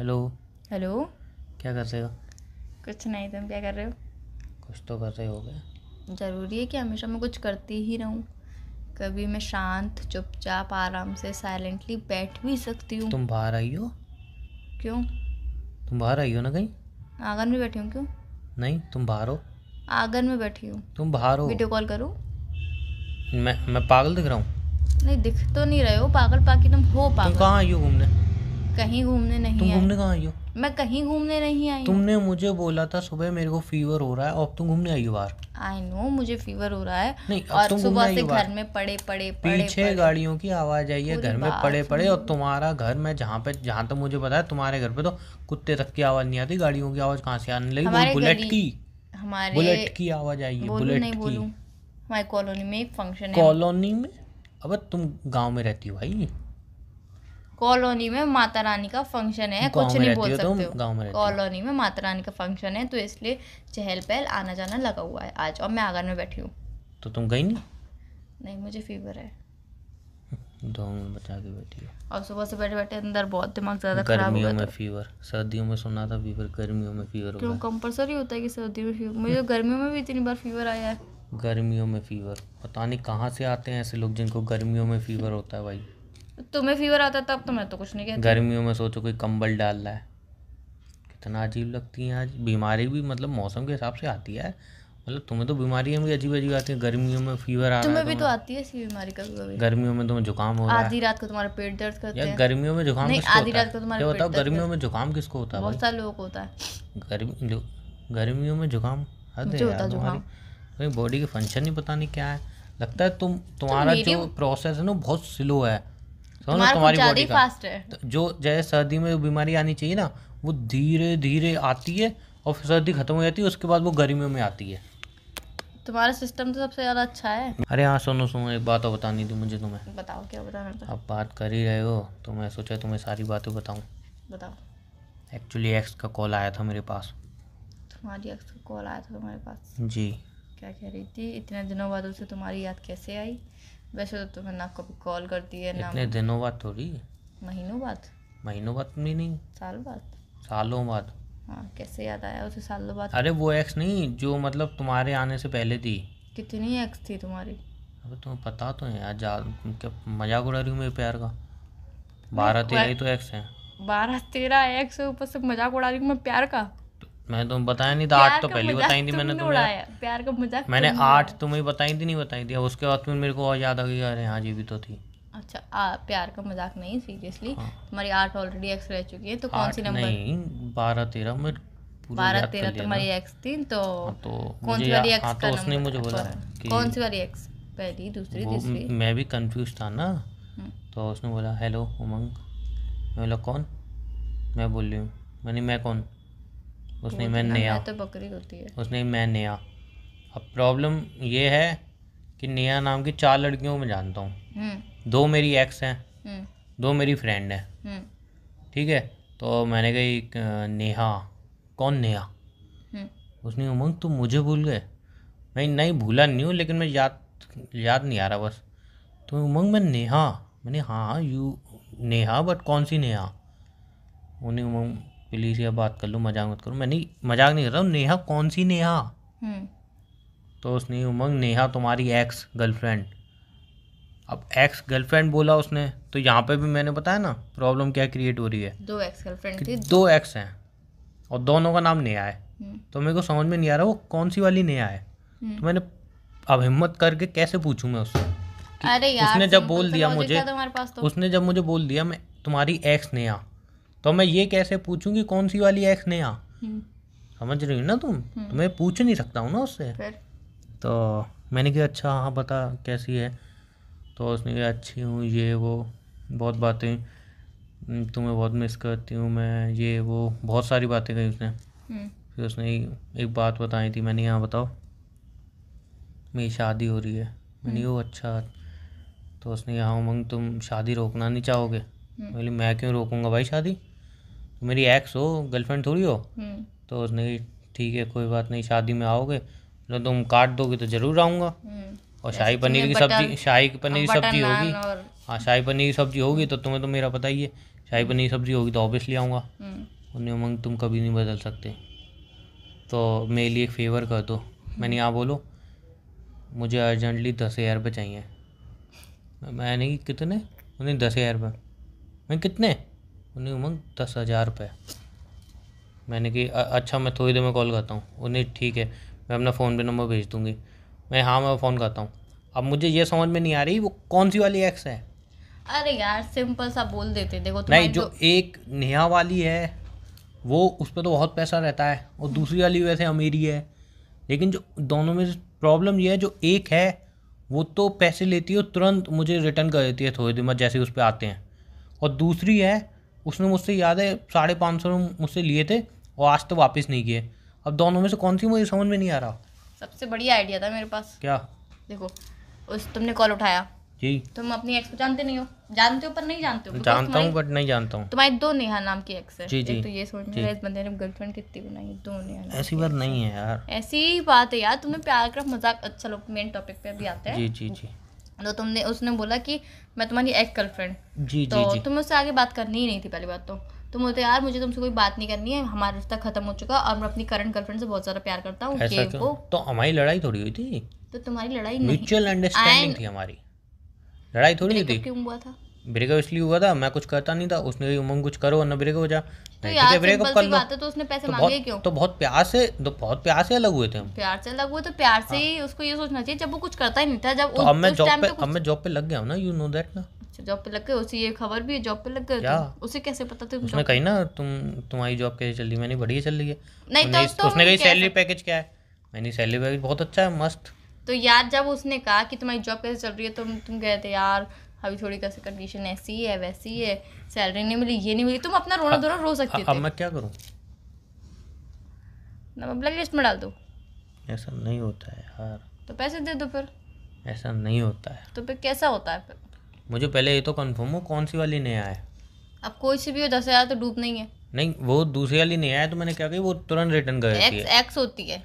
Hello hello क्या कर रहे हो कुछ नहीं तुम क्या कर रहे हो कुछ तो कर रहे होगे ज़रूरी है कि हमेशा मैं कुछ करती ही रहूं कभी मैं शांत चुपचाप आराम से साइलेंटली बैठ भी सकती हूँ तुम बाहर आई हो क्यों तुम बाहर आई हो ना कहीं आंगन में बैठी हूँ क्यों नहीं तुम बाहर हो आंगन में बैठी हूँ तुम बाहर हो वीडियो कॉल करूँ मैं मैं पागल दिख रहा हूँ नहीं दिख तो नहीं रहे हो पागल पाकि तुम हो पागल तुम कहाँ आई हो घूमने कहीं घूमने नहीं तुम घूमने कहाँ आई हो मैं कहीं घूमने नहीं आई तुमने मुझे बोला था सुबह मेरे को फीवर हो रहा है अब तुम घूमने आई हो बाहर आई नो मुझे फीवर हो रहा है नहीं और सुबह से घर में पड़े पड़े पड़े पीछे गाड़ियों की आवाज आई है घर में पड़े पड़े और तुम्हारा घर में जहाँ पे जहाँ तक मुझे पता है तुम्हारे घर पे तो कुत्ते तक की आवाज नहीं आती गाड़ियों की आवाज कहाँ से आने लगी बुलेट की हमारे बुलेट की आवाज आई है बुलेट की हमारी कॉलोनी में एक फंक्शन है कॉलोनी में अब तुम गांव में रहती हो भाई कॉलोनी में माता रानी का फंक्शन है कुछ नहीं बोल सकते हो कॉलोनी में माता रानी का फंक्शन है तो इसलिए चहल पहल आना जाना लगा हुआ है आज और मैं आगर में बैठी हूँ तो तुम गई नहीं नहीं मुझे फीवर है तो में बचा के बैठी है और सुबह से बैठे बैठे अंदर बहुत दिमाग ज़्यादा खराब हो गया फीवर सर्दियों में सुना था फीवर गर्मियों में फीवर क्यों कंपलसरी होता है कि सर्दियों में फीवर मुझे गर्मियों में भी इतनी बार फीवर आया है गर्मियों में फीवर पता नहीं कहाँ से आते हैं ऐसे लोग जिनको गर्मियों में फीवर होता है भाई तुम्हें फीवर आता तब तो मैं तो कुछ नहीं कहती गर्मियों में सोचो कोई कंबल डाल रहा है कितना अजीब लगती है आज बीमारी भी मतलब मौसम के हिसाब से आती है मतलब तुम्हें तो बीमारियां भी अजीब अजीब आती है गर्मियों में फीवर आ रहा है तुम्हें भी तो आती है ऐसी बीमारी कभी कभी गर्मियों में तुम्हें जुकाम हो रहा है आधी रात को तुम्हारा पेट दर्द करता है या गर्मियों में जुकाम नहीं आधी रात को तुम्हारा पेट बताओ गर्मियों में जुकाम किसको होता है बहुत सारे लोगों को होता है गर्मी गर्मियों में जुकाम हद है तुम्हारी बॉडी के फंक्शन ही पता नहीं क्या है लगता है तुम तुम्हारा जो प्रोसेस है ना बहुत स्लो है समझ तुम्हारी बॉडी का तो जो जैसे सर्दी में बीमारी आनी चाहिए ना वो धीरे धीरे आती है और फिर सर्दी खत्म हो जाती है उसके बाद वो गर्मियों में आती है तुम्हारा सिस्टम तो सबसे ज़्यादा अच्छा है अरे हाँ सुनो सुनो एक बात और बतानी थी मुझे तुम्हें बताओ क्या बताना अब बात कर ही रहे हो तो मैं सोचा तुम्हें सारी बातें बताऊँ बताओ एक्चुअली एक्स का कॉल आया था मेरे पास तुम्हारी एक्स का कॉल आया था तुम्हारे पास जी क्या कह रही थी इतने दिनों बाद उसे तुम्हारी याद कैसे आई वैसे तो तुम्हें ना कभी कॉल करती है ना इतने दिनों बाद थोड़ी महीनों बाद महीनों बाद भी नहीं साल बाद सालों बाद हाँ कैसे याद आया उसे सालों बाद अरे वो एक्स नहीं जो मतलब तुम्हारे आने से पहले थी कितनी एक्स थी तुम्हारी अब तुम्हें पता तो है यार मजाक उड़ा रही हूँ मेरे प्यार का बारह तेरह ही तो एक्स है बारह तेरह एक्स ऊपर से मजाक उड़ा रही हूँ मैं प्यार का मैं तुम बताया नहीं था आठ तो पहले बताई थी मैंने तुम्हें प्यार का मजाक मैंने आठ तुम्हें बताई थी नहीं बताई थी उसके बाद तुम्हें मेरे को और याद आ गई अरे हाँ जी भी तो थी अच्छा आ, प्यार का मजाक नहीं सीरियसली हाँ। तुम्हारी आठ ऑलरेडी एक्स रह चुकी है तो कौन सी नंबर नहीं बारह तेरह में बारह तेरह तुम्हारी एक्स थी तो, हाँ, तो, हाँ, तो अच्छा, कौन सी वाली एक्स तो उसने मुझे बोला कौन सी वाली एक्स पहली दूसरी तीसरी मैं भी कंफ्यूज था ना हम्म। तो उसने बोला हेलो उमंग मैं बोला कौन मैं बोल रही हूँ मैंने मैं कौन उसने मैं नया तो बकरी होती है उसने मैं नया अब प्रॉब्लम ये है कि नया नाम की चार लड़कियों को मैं जानता हूँ हम्म। दो मेरी एक्स हैं हम्म। दो मेरी फ्रेंड है हम्म। ठीक है तो मैंने कही नेहा कौन नेहा उसने उमंग तुम मुझे भूल गए मैं नहीं भूला नहीं हूँ लेकिन मैं याद याद नहीं आ रहा बस तो उमंग मैं नेहा मैंने हाँ यू नेहा बट कौन सी नेहा उन्हें उमंग प्लीज़ ये बात कर लूँ मजाक मत करूँ मैं नहीं मजाक नहीं कर रहा हूँ नेहा कौन सी नेहा हम्म। तो उसने उमंग नेहा तुम्हारी एक्स गर्लफ्रेंड अब एक्स गर्लफ्रेंड बोला उसने तो यहाँ पे भी मैंने बताया ना प्रॉब्लम क्या क्रिएट हो रही है दो एक्स गर्लफ्रेंड थी दो एक्स हैं और दोनों का नाम नेहा है हम्म। तो मेरे को समझ में नहीं आ रहा वो कौन सी वाली नेहा है हम्म। तो मैंने अब हिम्मत करके कैसे पूछूँ मैं उससे अरे यार उसने जब बोल तो दिया मुझे तो। उसने जब मुझे बोल दिया मैं तुम्हारी एक्स नेहा तो मैं ये कैसे पूछूं कि कौन सी वाली एक्स नया हम्म। समझ रही हो ना तुम हम्म। तो मैं पूछ नहीं सकता हूँ ना उससे तो मैंने कहा अच्छा हाँ बता कैसी है तो उसने कहा अच्छी हूँ ये वो बहुत बातें हम्म, तुम्हें बहुत मिस करती हूँ मैं ये वो बहुत सारी बातें कही उसने फिर उसने एक बात बताई थी मैंने यहाँ बताओ मेरी शादी हो रही है मैंने वो अच्छा तो उसने कहा हाँ, उमंग तुम शादी रोकना नहीं चाहोगे बोली मैं क्यों रोकूंगा भाई शादी तो मेरी एक्स हो गर्लफ्रेंड थोड़ी हो हम्म। तो उसने ठीक है कोई बात नहीं शादी में आओगे तो तुम काट दोगे तो ज़रूर आऊँगा हम्म। और शाही पनीर की सब्जी शाही पनीर की सब्जी होगी हाँ शाही पनीर की सब्जी होगी तो तुम्हें तो मेरा पता ही है शाही हम्म। पनीर की सब्जी होगी तो ऑब्वियसली आऊँगा उन्हें उमंग तुम कभी नहीं बदल सकते तो मेरे लिए एक फेवर कर दो मैंने यहाँ बोलो मुझे अर्जेंटली दस हज़ार रुपये चाहिए मैंने कितने उन्हें दस हज़ार रुपये मैं कितने उन्हें उमंग दस हज़ार रुपये मैंने कि अच्छा मैं थोड़ी देर में कॉल करता हूँ उन्हें ठीक है मैं अपना फ़ोन पे नंबर भेज दूँगी मैं हाँ मैं फ़ोन करता हूँ अब मुझे ये समझ में नहीं आ रही वो कौन सी वाली एक्स है अरे यार सिंपल सा बोल देते देखो नहीं जो एक नेहा वाली है वो उस पर तो बहुत पैसा रहता है और दूसरी वाली वैसे अमीरी है लेकिन जो दोनों में प्रॉब्लम ये है जो एक है वो तो पैसे लेती है तुरंत मुझे रिटर्न कर देती है थोड़ी देर में जैसे उस पर आते हैं और दूसरी है उसने मुझसे याद है साढ़े पाँच सौ मुझसे लिए थे और आज तो वापस नहीं किए अब दोनों में से कौन सी मुझे समझ में नहीं आ रहा सबसे बढ़िया आइडिया था मेरे पास क्या देखो उस तुमने कॉल उठाया जी तुम अपनी एक्स को जानते नहीं हो जानते हो पर नहीं जानते हो जानता हूँ बट नहीं जानता हूँ तुम्हारी दो नेहा नाम की एक्स है जी जी तो ये सोच रहे इस बंदे ने गर्लफ्रेंड कितनी बनाई दो नेहा ऐसी बात नहीं है यार ऐसी बात है यार तुम्हें प्यार कर मजाक अच्छा लोग मेन टॉपिक पे अभी आते हैं जी जी जी तो तुमने उसने बोला कि मैं तुम्हारी एक्स गर्लफ्रेंड जी तो जी, तुम्हें उससे आगे बात करनी ही नहीं थी पहली बात तो तुम बोलते यार मुझे तुमसे कोई बात नहीं करनी है हमारा रिश्ता खत्म हो चुका और मैं अपनी करंट गर्लफ्रेंड से बहुत ज्यादा प्यार करता हूँ तो हमारी लड़ाई थोड़ी हुई थी तो तुम्हारी लड़ाई म्यूचुअल अंडरस्टैंडिंग थी हमारी लड़ाई थोड़ी हुई थी क्यों हुआ था ब्रेकअप इसलिए हुआ था मैं कुछ करता नहीं था उसने भी उमंग कुछ करो वरना ब्रेकअप हो जा तो, तो यार सिंपल सी बात है तो उसने पैसे तो मांगे क्यों तो बहुत प्यार से तो बहुत प्यार से अलग हुए थे हम प्यार से अलग हुए तो प्यार से हाँ। ही उसको ये सोचना चाहिए जब वो कुछ करता ही नहीं था जब तो अब मैं जॉब पे अब मैं जॉब पे लग गया हूँ ना यू नो दैट ना जॉब अच्छा, पे लग गए उसी ये खबर भी है जॉब पे लग गए तो उसे कैसे पता था उसने कही ना तुम तुम्हारी जॉब कैसे चल रही मैंने बढ़िया चल रही है नहीं तो उसने कही सैलरी पैकेज क्या है मैंने सैलरी पैकेज बहुत अच्छा है मस्त तो यार जब उसने कहा कि तुम्हारी जॉब कैसे चल रही है तो तुम गए थे यार अभी थोड़ी कैसे कंडीशन ऐसी है वैसी है सैलरी नहीं मिली ये नहीं मिली तुम अपना रोना धोना हाँ, रो हाँ, सकते अब मैं क्या करूँ ना ब्लैक लिस्ट में डाल दो ऐसा नहीं होता है यार तो पैसे दे दो फिर ऐसा नहीं होता है तो फिर कैसा होता है फिर मुझे पहले ये तो कंफर्म हो कौन सी वाली नया है अब कोई सी भी हो दस हज़ार तो डूब नहीं है नहीं वो दूसरी वाली नया है तो मैंने क्या कही वो तुरंत रिटर्न कर देती है एक्स होती है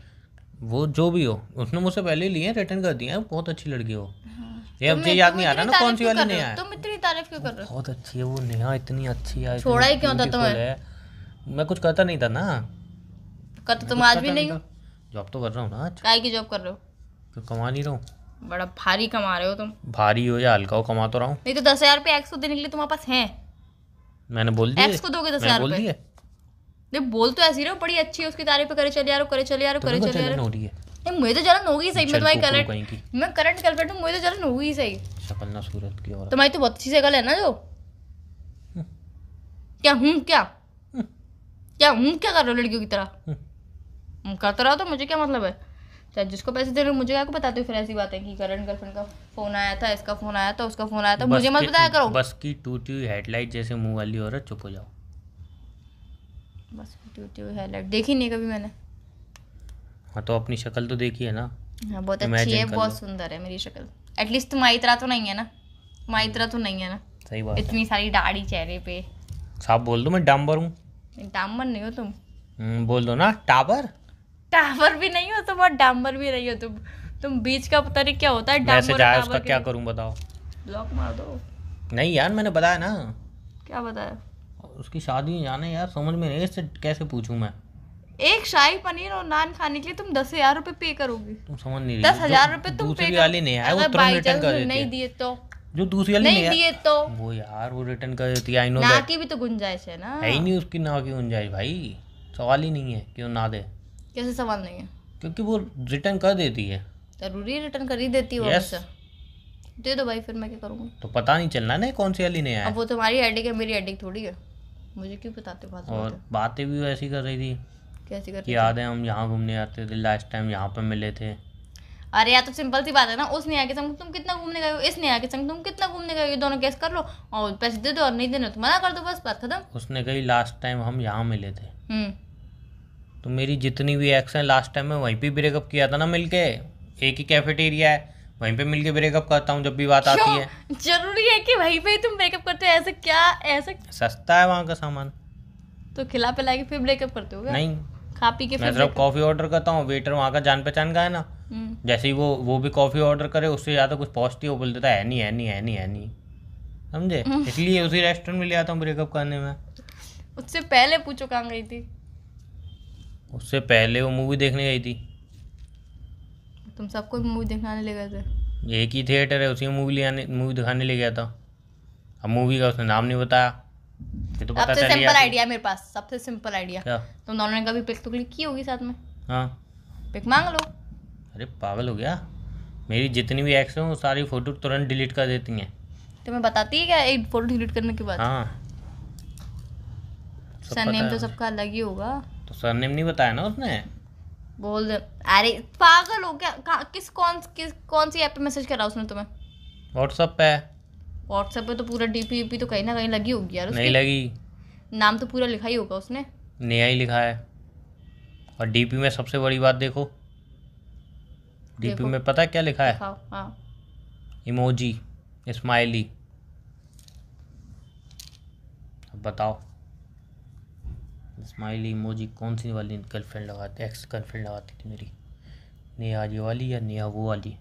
वो जो भी हो उसने मुझसे पहले लिए रिटर्न कर दिया है बहुत अच्छी लड़की हो ये अब जी याद नहीं आ रहा ना कौन सी वाली नहीं आया तुम इतनी तारीफ क्यों कर रहे हो बहुत अच्छी है वो नेहा इतनी अच्छी है छोड़ा ही क्यों था तुम्हें मैं कुछ कहता नहीं था ना करता तुम आज भी नहीं हो जॉब तो कर रहा हूँ ना आज काय की जॉब कर रहे हो तो कमा नहीं रहा हूँ बड़ा भारी कमा रहे हो तुम भारी हो या हल्का हो कमा तो रहा हूँ नहीं तो दस हजार एक्स को देने के लिए तुम्हारे पास है मैंने बोल दिया एक्स को दोगे दस हजार बोल दिए नहीं बोल तो ऐसी रहो बड़ी अच्छी है उसकी तारीफ करे चले यारो करे चले यारो तो करे चले यारो तो हो है नहीं मुझे तो जलन होगी सही मैं तुम्हारी तो करंट मैं करंट गर्लफ्रेंड हूँ मुझे तो जलन होगी सही शक्ल ना सूरत की और तुम्हारी तो बहुत अच्छी शक्ल है ना जो क्या हूँ क्या क्या हूँ क्या कर रहे हो लड़कियों की तरह हम्म, करता तो रहा तो मुझे क्या मतलब है चाहे जिसको पैसे दे रहे हो मुझे क्या को बताते हो फिर ऐसी बातें कि करंट गर्लफ्रेंड का फोन आया था इसका फोन आया था उसका फोन आया था मुझे मत बताया करो बस की टूटी हुई हेडलाइट जैसे मुंह वाली औरत चुप हो जाओ बस की टूटी हुई हेडलाइट देखी नहीं कभी मैंने हाँ तो अपनी शक्ल तो देखी है ना हाँ बहुत अच्छी है बहुत सुंदर है मेरी शक्ल एटलीस्ट तुम्हारी तरह तो नहीं है ना तुम्हारी तरह तो नहीं है ना सही बात इतनी सारी दाढ़ी चेहरे पे साफ बोल दो मैं डांबर हूँ डांबर नहीं हो तुम हम्म, बोल दो ना टावर टावर भी नहीं हो तुम और डांबर भी नहीं हो तुम तुम बीच का पता नहीं क्या होता है डांबर जाए उसका क्या करूं बताओ ब्लॉक मार दो नहीं यार मैंने बताया ना क्या बताया उसकी शादी जाने यार समझ में नहीं इससे कैसे पूछूं मैं एक शाही पनीर और नान खाने के लिए तुम दस हजार रूपए पे करोगे तुम समझ नहीं दस हजार रूपए तुम पे वाली नहीं है वो रिटर्न कर तो नहीं दिए तो जो दूसरी वाली नहीं दिए तो वो यार वो रिटर्न कर देती है ना की भी तो गुंजाइश है ना है ही नहीं उसकी ना की गुंजाइश भाई सवाल ही नहीं है क्यों ना दे कैसे सवाल नहीं है क्योंकि वो रिटर्न कर देती है जरूरी रिटर्न कर ही देती है yes. दे दो भाई फिर मैं क्या करूँगा तो पता नहीं चलना ना कौन सी वाली नहीं आया वो तुम्हारी एडिक है मेरी एडिक थोड़ी है मुझे क्यों बताते बातें भी ऐसी कर रही थी कैसे कर याद है हम यहाँ घूमने आते थे लास्ट टाइम यहाँ पर मिले थे अरे यार तो सिंपल सी बात है ना उस नेहा के संग तुम कितना घूमने गए हो इस नेहा के संग तुम कितना घूमने गए हो दोनों केस कर लो और पैसे दे दो और नहीं देने तो मना कर दो बस बात खत्म उसने कही लास्ट टाइम हम यहाँ मिले थे हम्म। तो मेरी जितनी भी एक्स हैं लास्ट टाइम मैं वहीं पर ब्रेकअप किया था ना मिल के एक ही कैफेटेरिया है वहीं पे मिलके ब्रेकअप करता हूँ जब भी बात आती है जरूरी है कि वहीं पे ही तुम ब्रेकअप करते हो ऐसा क्या ऐसा सस्ता है वहाँ का सामान तो खिला पिला के फिर ब्रेकअप करते हो नहीं आप ही के मैं सिर्फ कॉफी ऑर्डर करता हूँ वेटर वहाँ का जान पहचान का है ना हम्म। जैसे ही वो वो भी कॉफी ऑर्डर करे उससे ज़्यादा कुछ पहुँचती बोल देता है नहीं है नहीं है नहीं है नहीं समझे हम्म। इसलिए उसी रेस्टोरेंट में ले आता हूँ ब्रेकअप करने में उससे पहले पूछो कहाँ गई थी उससे पहले वो मूवी देखने गई थी तुम सबको मूवी दिखाने ले गए थे एक ही थिएटर है उसी में मूवी ले आने मूवी दिखाने ले गया था अब मूवी का उसने नाम नहीं बताया तो पता सिंपल आइडिया मेरे पास सबसे सिंपल आइडिया तो दोनों ने कभी पिक तो क्लिक की होगी साथ में हाँ पिक मांग लो अरे पागल हो गया मेरी जितनी भी एक्स वो सारी फोटो तुरंत डिलीट कर देती हैं तो मैं बताती है क्या एक फोटो डिलीट करने के बाद हाँ तो सबका अलग ही होगा तो सरनेम नहीं बताया ना उसने बोल दे अरे पागल हो गया किस कौन किस कौन सी ऐप पे मैसेज करा उसने तुम्हें व्हाट्सएप पे व्हाट्सएप पे तो पूरा डीपी तो कहीं ना कहीं लगी होगी यार नहीं लगी नाम तो पूरा लिखा ही होगा उसने नया ही लिखा है और डीपी में सबसे बड़ी बात देखो डीपी में पता है क्या लिखा है हाँ इमोजी स्माइली अब बताओ स्माइली इमोजी कौन सी वाली गर्लफ्रेंड लगाती एक्स गर्लफ्रेंड लगाती थी मेरी नेहा ये वाली या नेहा वो वाली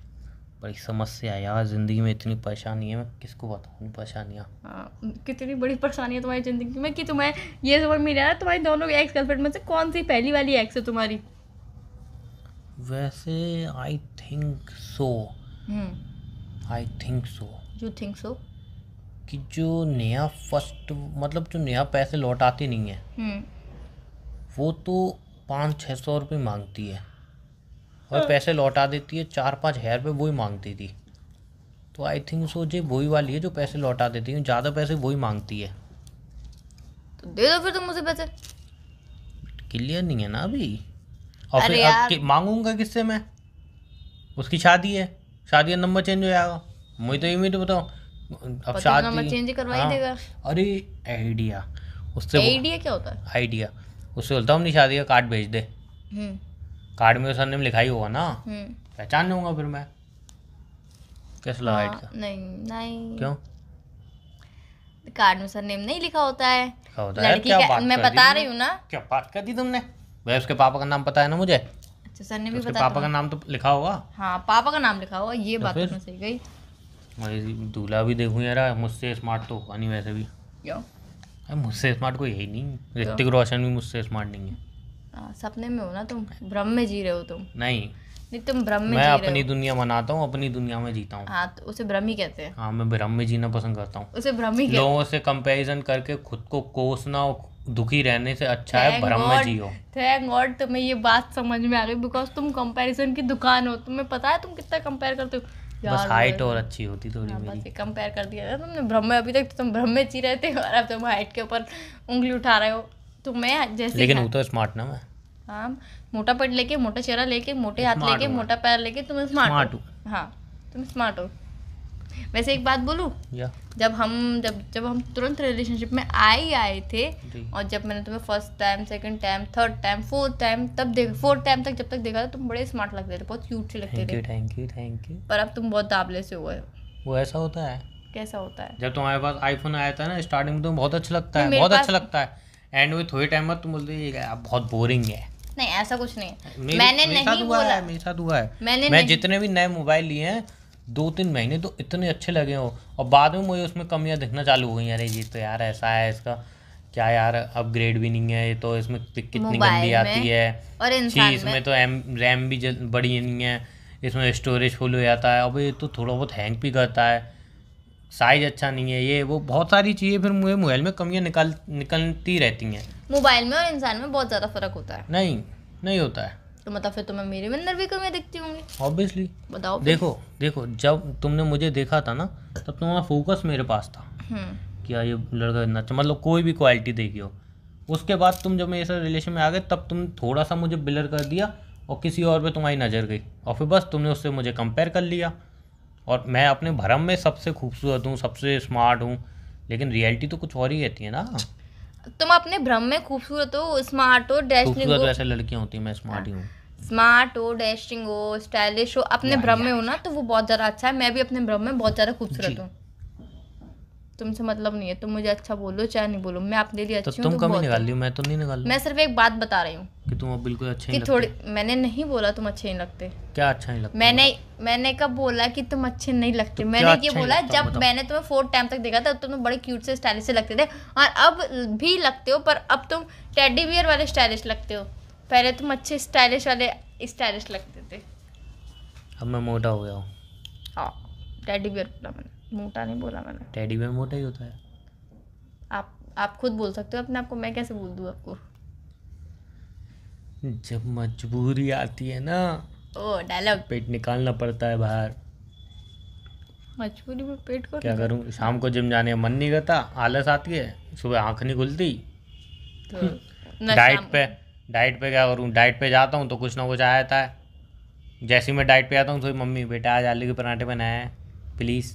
बड़ी समस्या है यार ज़िंदगी में इतनी परेशानी है मैं किसको बताऊँ परेशानियाँ हाँ, कितनी बड़ी परेशानी है तुम्हारी ज़िंदगी में कि तुम्हें ये समझ में रहा है तुम्हारी दोनों एक्स गर्लफ्रेंड में से कौन सी पहली वाली एक्स है तुम्हारी वैसे I think so I think so you think so कि जो नया फर्स्ट मतलब जो नया पैसे लौटाती नहीं है hmm. वो तो पाँच छः सौ रुपये मांगती है और हाँ। पैसे लौटा देती है चार पाँच हजार रुपये वही मांगती थी तो आई थिंक सो जी वही वाली है जो पैसे लौटा देती है ज़्यादा पैसे वही मांगती है तो दे दो फिर तुम मुझे पैसे क्लियर नहीं है ना अभी और फिर अब कि, मांगूंगा किससे मैं उसकी शादी है शादी का नंबर चेंज हो जाएगा मुझे तो इमीडिएट तो बताओ अब तो शादी चेंज करवा हाँ, देगा अरे आइडिया उससे आइडिया क्या होता है आइडिया उससे बोलता हूँ अपनी शादी का कार्ड भेज दे हम्म। कार्ड में सर तो नेम लिखा ही होगा ना हम्म। पहचान लूंगा फिर मैं कैसे लगा हाँ, नहीं नहीं क्यों कार्ड में सर नेम नहीं लिखा होता है लिखा होता लड़की है क्या बात मैं बता रही हूँ ना क्या बात कर दी तुमने भाई उसके पापा का नाम पता है ना मुझे अच्छा सर ने भी बताया पापा का नाम तो लिखा होगा हाँ पापा का नाम लिखा होगा ये तो बात तो सही गई दूल्हा भी देखूँ यार मुझसे स्मार्ट तो होगा नहीं वैसे भी क्यों मुझसे स्मार्ट कोई है ही नहीं ऋतिक रोशन भी मुझसे स्मार्ट नहीं है हाँ, सपने में हो ना तुम भ्रम में जी रहे हो तुम नहीं नहीं तुम भ्रम में मैं जी अपनी दुनिया मनाता हूँ अपनी दुनिया में जीता हूँ हाँ तो उसे भ्रम ही कहते हैं हाँ मैं भ्रम में जीना पसंद करता हूँ उसे भ्रम ही लोगों से कंपैरिजन करके खुद को कोसना और दुखी रहने से अच्छा है भ्रम में जियो थैंक गॉड तुम्हें ये बात समझ में आ गई बिकॉज तुम कंपेरिजन की दुकान हो तुम्हें पता है तुम कितना कंपेयर करते हो बस हाइट और अच्छी होती थोड़ी हाँ, मेरी कंपेयर कर दिया था तुमने भ्रम में अभी तक तुम भ्रम में ची रहे थे और अब तुम हाइट के ऊपर उंगली उठा रहे हो तो मैं जैसे लेकिन वो तो स्मार्ट ना मैं हाँ मोटा पट लेके मोटा चेहरा लेके मोटे हाथ लेके मोटा पैर लेके तुम स्मार्ट हो हाँ तुम स्मार्ट हो वैसे एक बात बोलू जब हम जब जब हम तुरंत रिलेशनशिप में आए आए थे और जब मैंने तुम्हें first time second time third time fourth time तब देख फोर्थ टाइम तक जब तक देखा था तुम बड़े स्मार्ट लगते थे बहुत क्यूट से लगते थे थैंक यू थैंक यू पर अब तुम बहुत दाबले से हुए हो वो ऐसा होता है कैसा होता है जब तुम्हारे पास आईफोन आया था ना स्टार्टिंग में तुम बहुत अच्छा लगता है बहुत अच्छा लगता है एंड में थोड़े टाइम तुम बोल आप बहुत बोरिंग है नहीं ऐसा कुछ नहीं मैंने नहीं बोला है मेरे साथ हुआ है मैंने मैं जितने भी नए मोबाइल लिए हैं दो तीन महीने तो इतने अच्छे लगे हो और बाद में मुझे उसमें कमियाँ दिखना चालू हो गई अरे ये तो यार ऐसा है इसका क्या यार अपग्रेड भी नहीं है ये तो इसमें कितनी गंदी आती है और इसमें तो एम रैम भी बड़ी नहीं है इसमें स्टोरेज फुल हो जाता है अब ये तो थोड़ा बहुत हैंग भी करता है साइज अच्छा नहीं है ये वो बहुत सारी चीज़ें फिर मुझे मोबाइल में कमियाँ निकाल निकलती रहती हैं मोबाइल में और इंसान में बहुत ज़्यादा फर्क होता है नहीं नहीं होता है तो मतलब फिर तुम्हें तो मेरे अंदर भी कमियाँ दिखती होंगी ऑब्वियसली बताओ देखो देखो जब तुमने मुझे देखा था ना तब तुम्हारा फोकस मेरे पास था हम्म। क्या ये लड़का इतना अच्छा मतलब कोई भी क्वालिटी देखी हो उसके बाद तुम जब मेरे साथ रिलेशन में आ गए तब तुम थोड़ा सा मुझे बिलर कर दिया और किसी और पे तुम्हारी नज़र गई और फिर बस तुमने उससे मुझे कंपेयर कर लिया और मैं अपने भरम में सबसे खूबसूरत हूँ सबसे स्मार्ट हूँ लेकिन रियलिटी तो कुछ और ही रहती है ना तुम अपने भ्रम में खूबसूरत हो स्मार्ट हो डैशिंग हो वैसे लड़कियां होती मैं स्मार्ट ही हूँ स्मार्ट हो डैशिंग हो स्टाइलिश हो अपने भ्रम में हो ना तो वो बहुत ज़्यादा अच्छा है मैं भी अपने भ्रम में बहुत ज़्यादा खूबसूरत हूँ तुमसे मतलब नहीं है तुम मुझे अच्छा बोलो चाहे नहीं बोलो मैं अपने लिए तो अच्छी तो तुम कभी निकाल लियो मैं तो नहीं निकाल मैं सिर्फ एक बात बता रही हूँ कि तुम अब बिल्कुल अच्छे नहीं थोड़ी मैंने नहीं बोला तुम अच्छे नहीं लगते क्या अच्छा नहीं लगता मैंने मैंने कब बोला कि तुम अच्छे नहीं लगते तो मैंने ये अच्छा बोला जब मैंने तुम्हें फोर्थ टाइम तक देखा था तुम बड़े क्यूट से स्टाइलिश से लगते थे और अब भी लगते हो पर अब तुम टेडी बियर वाले स्टाइलिश लगते हो पहले तुम अच्छे स्टाइलिश वाले स्टाइलिश लगते थे अब मैं मोटा हो गया हूँ हाँ टेडी बियर बोला मैंने मोटा नहीं बोला मैंने टेडी बेयर मोटा ही होता है आप आप खुद बोल सकते हो अपने आप को मैं कैसे बोल दूँ आपको जब मजबूरी आती है ना ओ डायलॉग पेट निकालना पड़ता है बाहर मजबूरी में पेट को क्या करूँ शाम को जिम जाने का मन नहीं करता आलस आती है सुबह आँख नहीं खुलती तो हम्म। डाइट पे डाइट पे क्या करूं डाइट पे जाता हूँ तो कुछ ना कुछ आ जाता है जैसे मैं डाइट पे आता हूँ तो मम्मी बेटा आज आलू के पराठे बनाए प्लीज़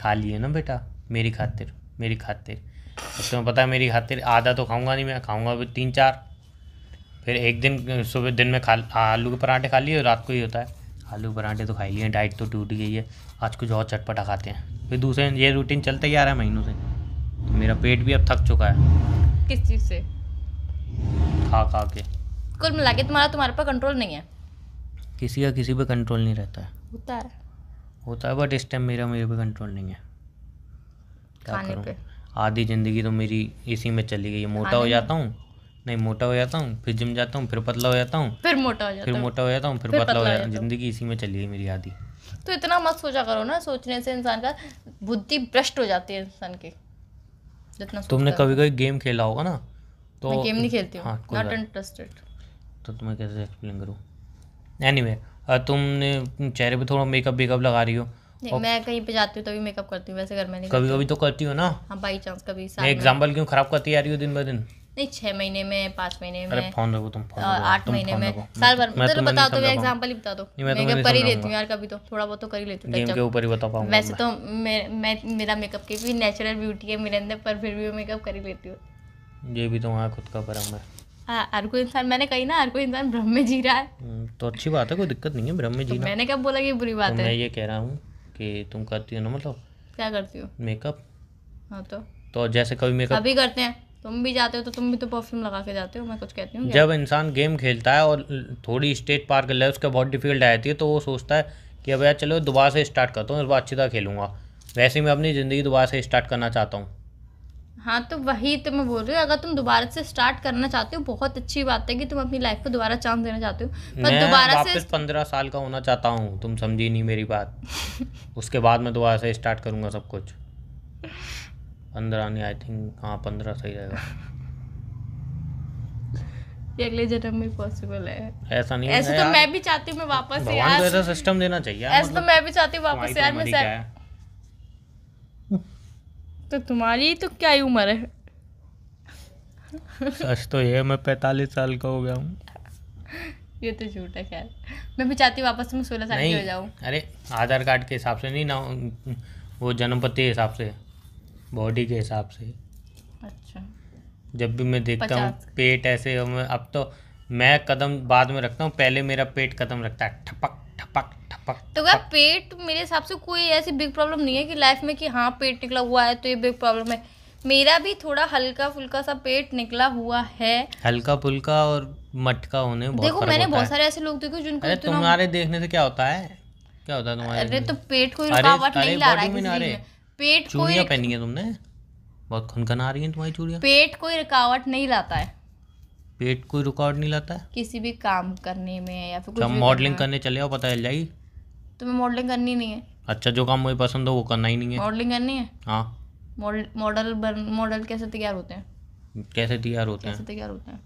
खा लिए ना बेटा मेरी खातिर मेरी खातिर अब तुम्हें पता है मेरी खातिर आधा तो खाऊंगा नहीं मैं खाऊंगा अभी तीन चार फिर एक दिन सुबह दिन में खा आलू के पराठे खा लिए और रात को ही होता है आलू पराठे तो खा लिए डाइट तो टूट गई है आज कुछ और चटपटा खाते हैं फिर दूसरे ये रूटीन चलते ही आ रहा है महीनों से तो मेरा पेट भी अब थक चुका है किस चीज़ से खा खा के कुल मिला के तुम्हारा तुम्हारे पर कंट्रोल नहीं है किसी का किसी पर कंट्रोल नहीं रहता है होता है होता है बट इस टाइम मेरा मेरे पे कंट्रोल नहीं है क्या करूँ आधी ज़िंदगी तो मेरी इसी में चली गई मोटा हो जाता हूँ नहीं मोटा हो जाता हूँ फिर जिम जाता हूँ फिर पतला हो जाता हूँ फिर मोटा हो जाता फिर मोटा हो जाता हूँ फिर पतला हो जाता हूँ ज़िंदगी इसी में चली गई मेरी आधी तो इतना मत सोचा करो ना सोचने से इंसान का बुद्धि भ्रष्ट हो जाती है इंसान की जितना तुमने कभी कभी गेम खेला होगा ना तो मैं गेम नहीं खेलती हूँ नॉट हाँ, इंटरेस्टेड तो तुम्हें कैसे एक्सप्लेन करूँ एनीवे anyway, तुमने चेहरे पे थोड़ा मेकअप वेकअप लगा रही हो नहीं मैं कहीं पे जाती हूँ तभी मेकअप करती हूँ वैसे घर में नहीं कभी कभी तो करती हो ना हाँ बाई चांस कभी मैं एग्जाम्पल क्यों खराब करती आ रही हूँ दिन ब दिन नहीं छह महीने में पांच महीने में फोन रखो तुम आठ महीने में साल भर में तो बता दो एग्जांपल ही बता दो मेकअप कर ही लेती हूँ यार कभी तो थोड़ा बहुत तो कर ही लेती हूँ गेम के ऊपर ही बता पाऊँ वैसे तो मैं मेरा मेकअप की भी नेचुरल ब्यूटी है मेरे अंदर पर फिर भी मेकअप कर ही लेती हूँ ये भी तो वहाँ खुद का परम है हाँ, हर कोई इंसान मैंने कही ना हर कोई इंसान ब्रह्म में जी रहा है हम्म, तो अच्छी बात है कोई दिक्कत नहीं है ब्रह्म में तो जीना मैंने क्या बोला कि बुरी बात तो है मैं ये कह रहा हूँ कि तुम करती हो ना मतलब क्या करती हो मेकअप हाँ तो तो जैसे कभी मेकअप अभी करते हैं तुम भी जाते हो तो तुम भी तो परफ्यूम लगा के जाते हो मैं कुछ कहती हूँ जब इंसान गेम खेलता है और थोड़ी स्टेट पार कर लिया उसका बहुत डिफिकल्ट जाती है तो वो सोचता है कि अब यार चलो दोबारा से स्टार्ट करता हूँ इस बार अच्छी तरह खेलूँगा वैसे मैं अपनी ज़िंदगी दोबारा से स्टार्ट करना चाहता हूँ हाँ तो वही तो मैं बोल रही हूँ अगर तुम दोबारा से स्टार्ट करना चाहते हो बहुत अच्छी बात है कि तुम अपनी लाइफ को दोबारा चांस देना चाहते हो पर दोबारा से पंद्रह साल का होना चाहता हूँ तुम समझी नहीं मेरी बात उसके बाद मैं दोबारा से स्टार्ट करूँगा सब कुछ पंद्रह नहीं आई थिंक हाँ पंद्रह सही रहेगा ये अगले जन्म में पॉसिबल है ऐसा नहीं ऐसे तो मैं भी चाहती हूँ मैं वापस यार सिस्टम देना चाहिए ऐसे तो मतलब मैं भी चाहती हूँ वापस यार तो मैं तो तुम्हारी तो क्या ही उम्र है सच तो ये मैं पैंतालीस साल का हो गया हूँ ये तो झूठ है खैर मैं भी चाहती हूँ वापस तुम सोलह साल की हो जाऊँ अरे आधार कार्ड के हिसाब से नहीं ना वो जन्मपति के हिसाब से बॉडी के हिसाब से अच्छा जब भी मैं देखता हूँ पेट ऐसे अब तो मैं कदम बाद में रखता हूँ पहले मेरा पेट कदम रखता है ठपक ठपक तो क्या पेट मेरे हिसाब से कोई ऐसी बिग प्रॉब्लम नहीं है कि लाइफ में कि हाँ पेट निकला हुआ है तो ये बिग प्रॉब्लम है मेरा भी थोड़ा हल्का फुल्का सा पेट निकला हुआ है हल्का फुल्का और मटका होने बहुत देखो मैंने बहुत सारे ऐसे लोग देखे जिनको तुम्हारे देखने से क्या होता है क्या होता है तुम्हारे अरे तो पेट कोई रुकावट नहीं ला रहा है पेट चूड़िया पहनी है तुमने बहुत आ रही है तुम्हारी चूड़िया पेट कोई रुकावट नहीं लाता है पेट कोई रुकावट नहीं लाता किसी भी काम करने में या फिर कुछ मॉडलिंग करने चले हो पता चल जाएगी तुम्हें तो मॉडलिंग करनी नहीं है अच्छा जो काम मुझे पसंद हो वो करना ही नहीं है मॉडलिंग करनी है हाँ मॉडल मॉडल कैसे तैयार होते हैं कैसे तैयार होते हैं तैयार होते हैं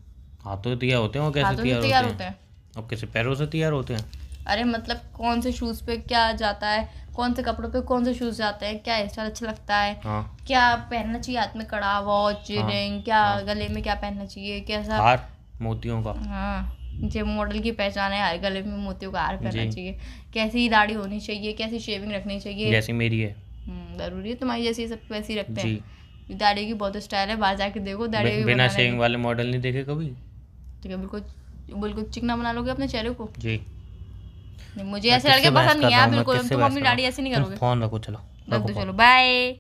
हाथों से तैयार होते हैं और कैसे तैयार होते हैं अब कैसे पैरों से तैयार होते हैं अरे मतलब कौन से शूज़ पे क्या जाता है कौन से कपड़ों पे कौन से शूज़ जाते हैं क्या स्टाइल अच्छा लगता है हाँ। क्या पहनना चाहिए हाथ में कड़ा वॉच हाँ। रिंग क्या हाँ। गले में क्या पहनना चाहिए कैसा हार मोतियों का हाँ जो मॉडल की पहचान है हर गले में मोतियों का हार पहनना चाहिए कैसी दाढ़ी होनी चाहिए कैसी शेविंग रखनी चाहिए जैसी मेरी है हम्म, जरूरी है तुम्हारी जैसी सब वैसी रखते हैं दाढ़ी की बहुत स्टाइल है बाहर जाके देखो दाढ़ी बिना शेविंग वाले मॉडल नहीं देखे कभी ठीक तो है बिल्कुल बिल्कुल चिकना बना लोगे अपने चेहरे को जी मुझे ऐसे लड़के पसंद नहीं है बिल्कुल तुम अपनी दाढ़ी ऐसी नहीं करोगे फोन रखो चलो चलो बाय